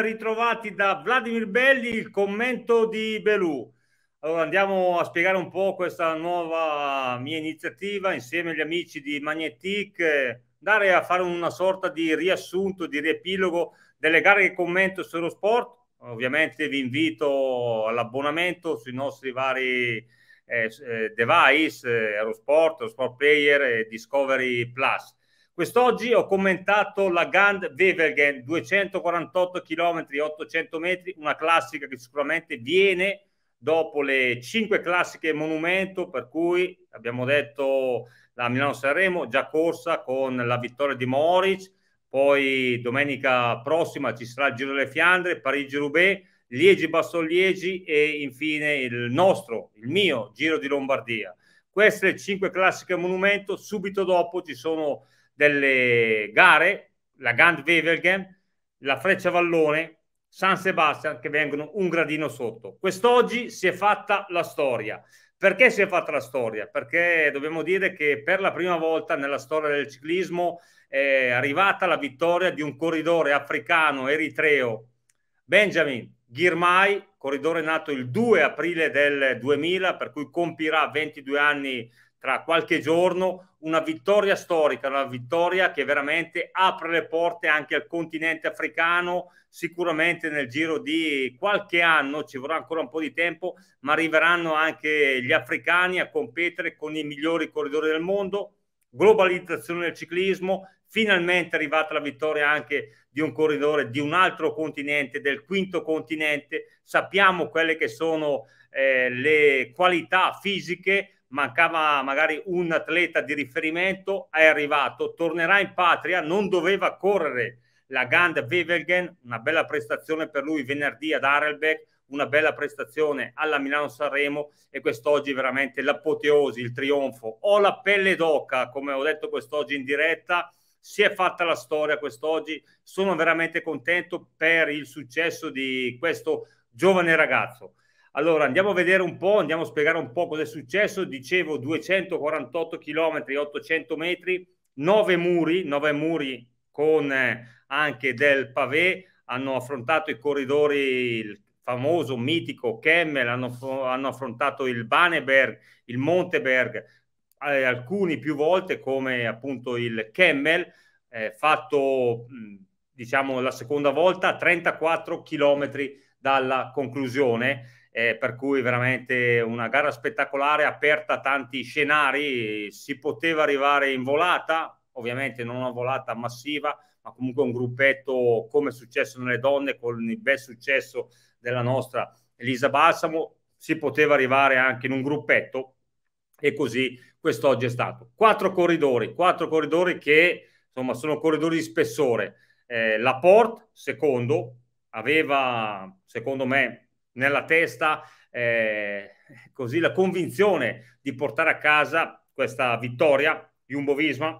ritrovati da Vladimir Belli, il commento di Belù. Allora andiamo a spiegare un po' questa nuova mia iniziativa insieme agli amici di Magnetic, eh, andare a fare una sorta di riassunto, di riepilogo delle gare che commento su Eurosport. Ovviamente vi invito all'abbonamento sui nostri vari eh, eh device, eh, Eurosport, Eurosport Player e Discovery Plus. Quest'oggi ho commentato la Gand Wevelgen, 248 km, 800 metri, una classica che sicuramente viene dopo le cinque classiche monumento, per cui abbiamo detto la Milano-Sanremo, già corsa con la vittoria di Moritz, poi domenica prossima ci sarà il Giro delle Fiandre, Parigi-Roubaix, Liegi-Bastogliegi e infine il nostro, il mio Giro di Lombardia. Queste cinque classiche monumento, subito dopo ci sono delle gare, la Gand Wevelgem, la Freccia Vallone, San Sebastian che vengono un gradino sotto. Quest'oggi si è fatta la storia. Perché si è fatta la storia? Perché dobbiamo dire che per la prima volta nella storia del ciclismo è arrivata la vittoria di un corridore africano eritreo, Benjamin Ghirmai, corridore nato il 2 aprile del 2000, per cui compirà 22 anni tra qualche giorno una vittoria storica, una vittoria che veramente apre le porte anche al continente africano. Sicuramente nel giro di qualche anno, ci vorrà ancora un po' di tempo, ma arriveranno anche gli africani a competere con i migliori corridori del mondo. Globalizzazione del ciclismo, finalmente è arrivata la vittoria anche di un corridore di un altro continente, del quinto continente. Sappiamo quelle che sono eh, le qualità fisiche mancava magari un atleta di riferimento, è arrivato, tornerà in patria, non doveva correre la Gand Wevelgen, una bella prestazione per lui venerdì ad Arelbeck, una bella prestazione alla Milano Sanremo e quest'oggi veramente l'apoteosi, il trionfo. Ho la pelle d'oca, come ho detto quest'oggi in diretta, si è fatta la storia quest'oggi, sono veramente contento per il successo di questo giovane ragazzo. Allora andiamo a vedere un po', andiamo a spiegare un po' cosa è successo. Dicevo 248 km, 800 metri, 9 muri, 9 muri con eh, anche del pavé, hanno affrontato i corridori, il famoso, mitico Kemmel, hanno, hanno affrontato il Baneberg, il Monteberg, eh, alcuni più volte come appunto il Kemmel, eh, fatto diciamo la seconda volta a 34 km dalla conclusione eh, per cui veramente una gara spettacolare, aperta a tanti scenari, si poteva arrivare in volata, ovviamente non una volata massiva, ma comunque un gruppetto come è successo nelle donne con il bel successo della nostra Elisa Balsamo, si poteva arrivare anche in un gruppetto e così quest'oggi è stato. Quattro corridori, quattro corridori che insomma sono corridori di spessore. Eh, Laporte, secondo, aveva secondo me nella testa eh, così la convinzione di portare a casa questa vittoria Jumbo Visma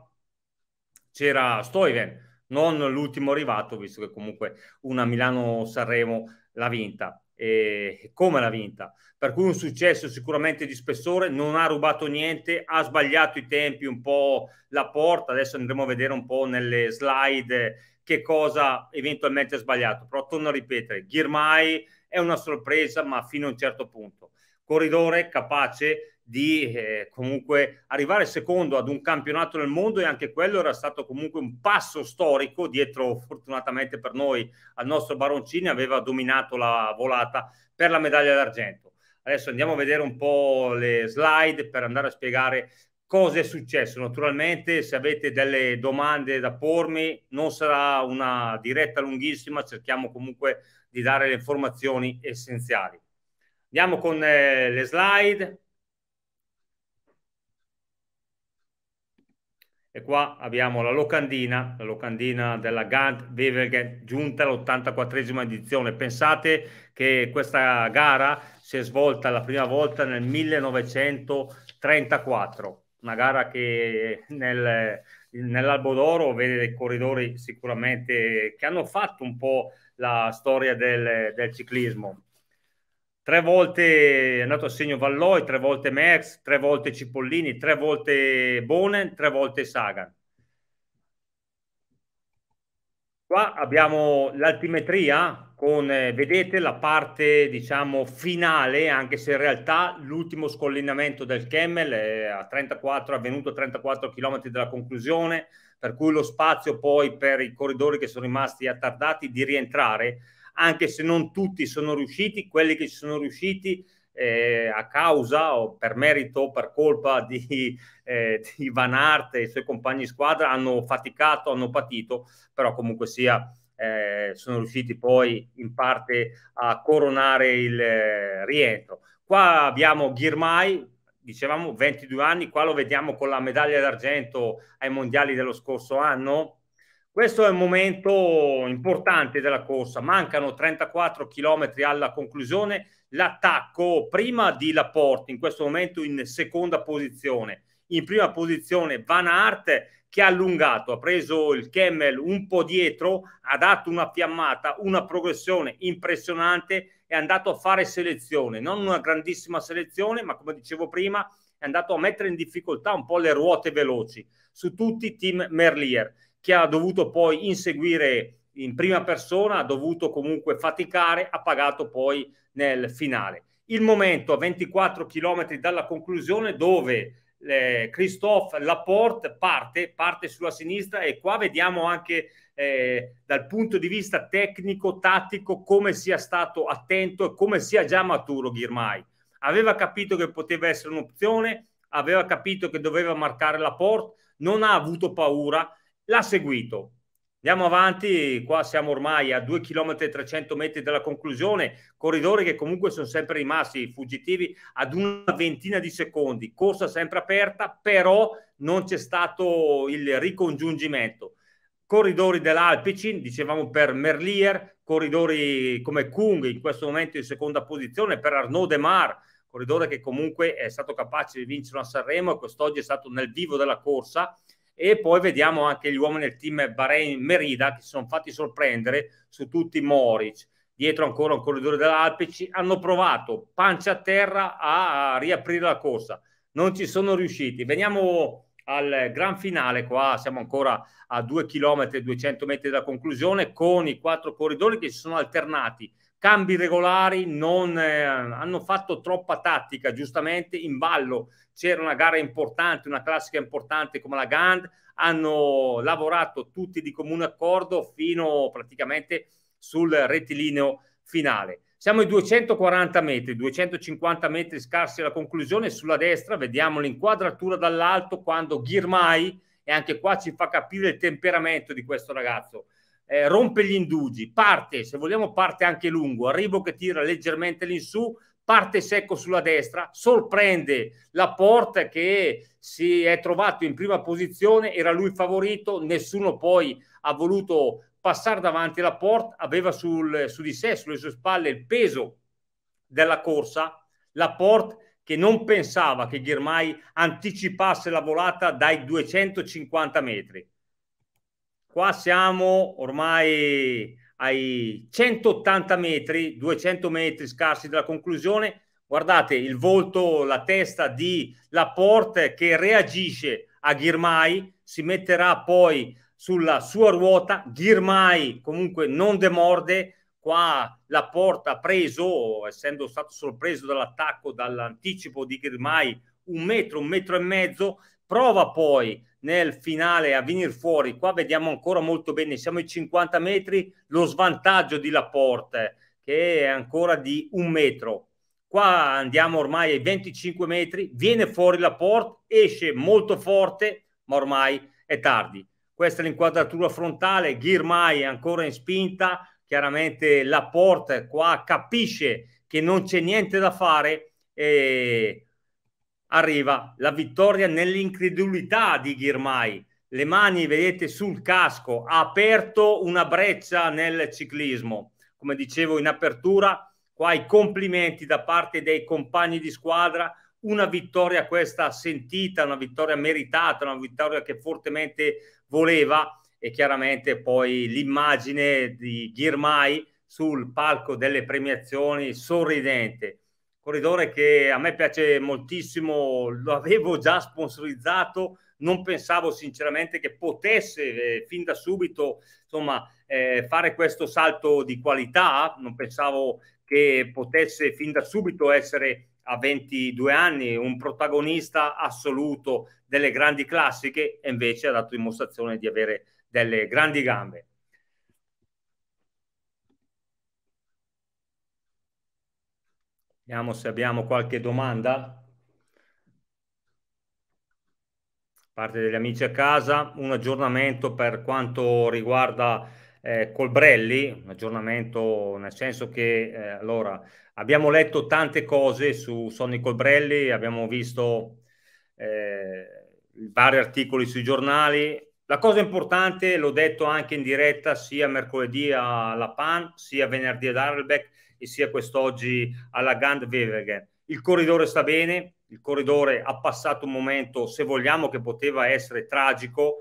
c'era Stoiven non l'ultimo arrivato visto che comunque una Milano-Sanremo l'ha vinta e come l'ha vinta per cui un successo sicuramente di spessore non ha rubato niente ha sbagliato i tempi un po' la porta adesso andremo a vedere un po' nelle slide che cosa eventualmente ha sbagliato però torno a ripetere Ghirmai è una sorpresa, ma fino a un certo punto. Corridore capace di eh, comunque arrivare secondo ad un campionato nel mondo e anche quello era stato comunque un passo storico dietro fortunatamente per noi al nostro Baroncini aveva dominato la volata per la medaglia d'argento adesso andiamo a vedere un po' le slide per andare a spiegare cosa è successo naturalmente se avete delle domande da pormi non sarà una diretta lunghissima cerchiamo comunque di dare le informazioni essenziali. Andiamo con eh, le slide. E qua abbiamo la locandina, la locandina della Gant Wevelgem giunta all'84esima edizione. Pensate che questa gara si è svolta la prima volta nel 1934 una gara che nel, nell'Albo d'Oro vede dei corridori sicuramente che hanno fatto un po' la storia del, del ciclismo. Tre volte è andato a segno Valloi, tre volte Max, tre volte Cipollini, tre volte Bonen, tre volte Sagan. Qua abbiamo l'altimetria con, eh, vedete, la parte, diciamo, finale, anche se in realtà l'ultimo scollinamento del Camel è, a 34, è avvenuto a 34 km dalla conclusione, per cui lo spazio poi per i corridori che sono rimasti attardati di rientrare, anche se non tutti sono riusciti, quelli che ci sono riusciti eh, a causa o per merito o per colpa di, eh, di Van Arte e i suoi compagni di squadra hanno faticato, hanno patito, però comunque sia eh, sono riusciti poi in parte a coronare il eh, rientro. Qua abbiamo Ghirmai, dicevamo 22 anni, qua lo vediamo con la medaglia d'argento ai mondiali dello scorso anno. Questo è un momento importante della corsa, mancano 34 km alla conclusione, l'attacco prima di Laporte, in questo momento in seconda posizione, in prima posizione Van Aert che ha allungato, ha preso il Kemmel un po' dietro, ha dato una fiammata, una progressione impressionante, è andato a fare selezione, non una grandissima selezione, ma come dicevo prima, è andato a mettere in difficoltà un po' le ruote veloci su tutti team Merlier, che ha dovuto poi inseguire in prima persona, ha dovuto comunque faticare, ha pagato poi nel finale. Il momento a 24 km dalla conclusione dove eh, Christophe Laporte parte, parte sulla sinistra e qua vediamo anche eh, dal punto di vista tecnico, tattico, come sia stato attento e come sia già maturo Ghirmai. Aveva capito che poteva essere un'opzione, aveva capito che doveva marcare Laporte, non ha avuto paura, l'ha seguito Andiamo avanti, qua siamo ormai a 2 km e 300 metri dalla conclusione, corridori che comunque sono sempre rimasti fuggitivi ad una ventina di secondi, corsa sempre aperta, però non c'è stato il ricongiungimento. Corridori dell'Alpicin, dicevamo per Merlier, corridori come Kung in questo momento in seconda posizione, per Arnaud De Mar, corridore che comunque è stato capace di vincere a Sanremo e quest'oggi è stato nel vivo della corsa e poi vediamo anche gli uomini del team Bahrain Merida che si sono fatti sorprendere su tutti i Moric dietro ancora un corridore dell'Alpici hanno provato pancia a terra a riaprire la corsa non ci sono riusciti veniamo al gran finale qua siamo ancora a 2 km 200 metri da conclusione con i quattro corridori che si sono alternati cambi regolari, non, eh, hanno fatto troppa tattica, giustamente in ballo c'era una gara importante, una classica importante come la Gand, hanno lavorato tutti di comune accordo fino praticamente sul rettilineo finale. Siamo ai 240 metri, 250 metri scarsi alla conclusione, sulla destra vediamo l'inquadratura dall'alto quando Ghirmai, e anche qua ci fa capire il temperamento di questo ragazzo, eh, rompe gli indugi, parte, se vogliamo parte anche lungo, arrivo che tira leggermente l'insù, parte secco sulla destra, sorprende la porta che si è trovato in prima posizione, era lui favorito, nessuno poi ha voluto passare davanti alla porta, aveva sul, su di sé, sulle sue spalle il peso della corsa, la porta che non pensava che Ghirmai anticipasse la volata dai 250 metri. Qua siamo ormai ai 180 metri, 200 metri scarsi dalla conclusione. Guardate il volto, la testa di Laporte che reagisce a Ghirmai, si metterà poi sulla sua ruota. Ghirmai comunque non demorde. Qua Laporte ha preso, essendo stato sorpreso dall'attacco, dall'anticipo di Ghirmai, un metro, un metro e mezzo. Prova poi nel finale a venire fuori. Qua vediamo ancora molto bene, siamo ai 50 metri, lo svantaggio di Laporte che è ancora di un metro. Qua andiamo ormai ai 25 metri, viene fuori Laporte, esce molto forte, ma ormai è tardi. Questa è l'inquadratura frontale, Ghirmai ancora in spinta, chiaramente Laporte qua capisce che non c'è niente da fare e arriva la vittoria nell'incredulità di Ghirmai. Le mani, vedete, sul casco, ha aperto una breccia nel ciclismo. Come dicevo in apertura, qua i complimenti da parte dei compagni di squadra, una vittoria questa sentita, una vittoria meritata, una vittoria che fortemente voleva e chiaramente poi l'immagine di Ghirmai sul palco delle premiazioni sorridente corridore che a me piace moltissimo, lo avevo già sponsorizzato, non pensavo sinceramente che potesse eh, fin da subito insomma, eh, fare questo salto di qualità, non pensavo che potesse fin da subito essere a 22 anni un protagonista assoluto delle grandi classiche e invece ha dato dimostrazione di avere delle grandi gambe. Vediamo se abbiamo qualche domanda. Parte degli amici a casa, un aggiornamento per quanto riguarda eh, Colbrelli, un aggiornamento nel senso che eh, allora abbiamo letto tante cose su Sonny Colbrelli, abbiamo visto eh, vari articoli sui giornali. La cosa importante, l'ho detto anche in diretta sia mercoledì alla PAN, sia venerdì ad Arlbeck, e sia quest'oggi alla Gand Wevergen. Il corridore sta bene, il corridore ha passato un momento, se vogliamo, che poteva essere tragico.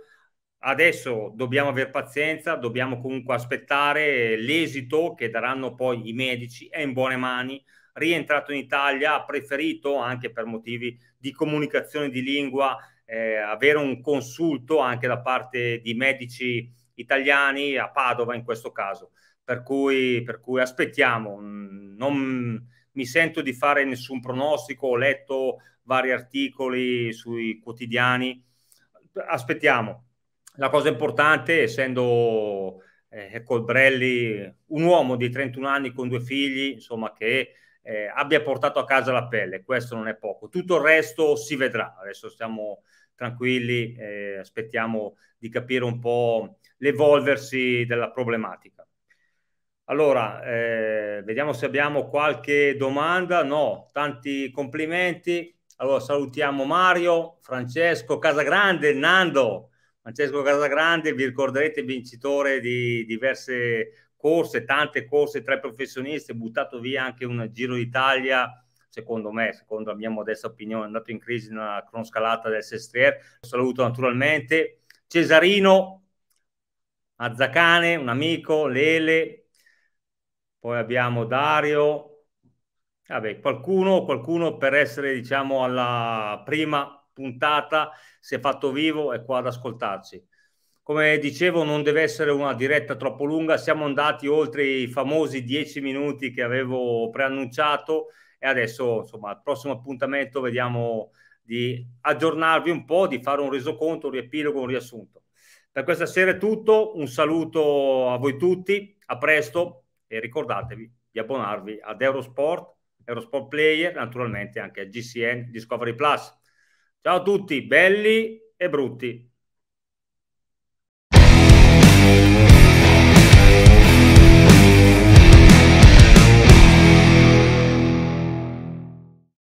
Adesso dobbiamo avere pazienza, dobbiamo comunque aspettare l'esito che daranno poi i medici, è in buone mani, rientrato in Italia, ha preferito anche per motivi di comunicazione di lingua eh, avere un consulto anche da parte di medici italiani a Padova in questo caso per cui, per cui aspettiamo. Mm, non mi sento di fare nessun pronostico, ho letto vari articoli sui quotidiani. Aspettiamo. La cosa importante, essendo eh, Colbrelli ecco, un uomo di 31 anni con due figli, insomma, che eh, abbia portato a casa la pelle, questo non è poco. Tutto il resto si vedrà. Adesso stiamo tranquilli, eh, aspettiamo di capire un po' l'evolversi della problematica. Allora, eh, vediamo se abbiamo qualche domanda. No, tanti complimenti. Allora, salutiamo Mario, Francesco Casagrande, Nando. Francesco Casagrande, vi ricorderete, vincitore di diverse corse, tante corse, tre professionisti, buttato via anche un Giro d'Italia secondo me, secondo la mia modesta opinione, è andato in crisi nella cronoscalata del Sestriere. saluto naturalmente. Cesarino, Azzacane, un amico, Lele, poi abbiamo Dario, Vabbè, qualcuno, qualcuno per essere diciamo alla prima puntata si è fatto vivo è qua ad ascoltarci. Come dicevo non deve essere una diretta troppo lunga, siamo andati oltre i famosi dieci minuti che avevo preannunciato e adesso insomma al prossimo appuntamento vediamo di aggiornarvi un po', di fare un resoconto, un riepilogo, un riassunto. Per questa sera è tutto, un saluto a voi tutti, a presto, e ricordatevi di abbonarvi ad Eurosport, Eurosport Player, naturalmente anche a GCN Discovery Plus. Ciao a tutti, belli e brutti.